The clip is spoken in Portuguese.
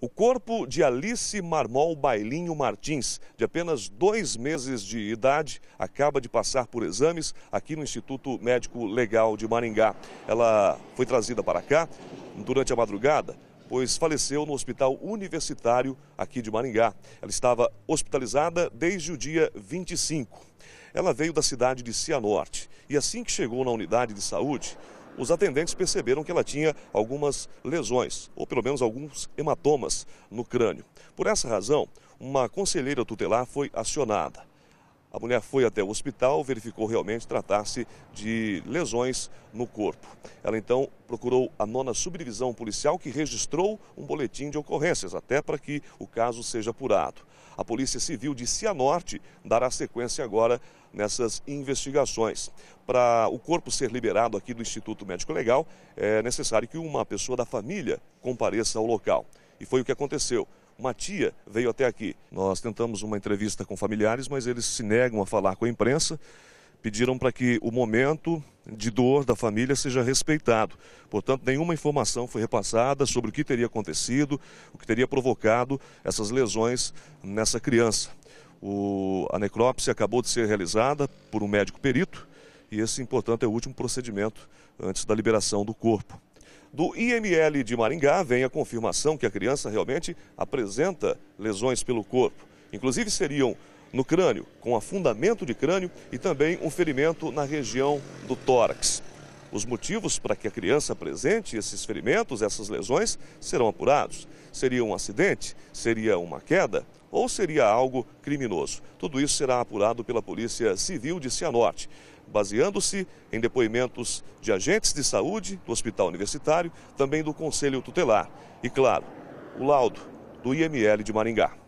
O corpo de Alice Marmol Bailinho Martins, de apenas dois meses de idade, acaba de passar por exames aqui no Instituto Médico Legal de Maringá. Ela foi trazida para cá durante a madrugada, pois faleceu no Hospital Universitário aqui de Maringá. Ela estava hospitalizada desde o dia 25. Ela veio da cidade de Cianorte e assim que chegou na unidade de saúde, os atendentes perceberam que ela tinha algumas lesões, ou pelo menos alguns hematomas no crânio. Por essa razão, uma conselheira tutelar foi acionada. A mulher foi até o hospital, verificou realmente tratar-se de lesões no corpo. Ela então procurou a nona subdivisão policial que registrou um boletim de ocorrências, até para que o caso seja apurado. A Polícia Civil de Cianorte dará sequência agora nessas investigações. Para o corpo ser liberado aqui do Instituto Médico Legal, é necessário que uma pessoa da família compareça ao local. E foi o que aconteceu. Uma tia veio até aqui. Nós tentamos uma entrevista com familiares, mas eles se negam a falar com a imprensa. Pediram para que o momento de dor da família seja respeitado. Portanto, nenhuma informação foi repassada sobre o que teria acontecido, o que teria provocado essas lesões nessa criança. O, a necrópsia acabou de ser realizada por um médico perito e esse, portanto, é o último procedimento antes da liberação do corpo. Do IML de Maringá vem a confirmação que a criança realmente apresenta lesões pelo corpo. Inclusive seriam no crânio, com afundamento de crânio e também um ferimento na região do tórax. Os motivos para que a criança apresente esses ferimentos, essas lesões, serão apurados. Seria um acidente? Seria uma queda? Ou seria algo criminoso? Tudo isso será apurado pela Polícia Civil de Cianorte baseando-se em depoimentos de agentes de saúde do Hospital Universitário, também do Conselho Tutelar e, claro, o laudo do IML de Maringá.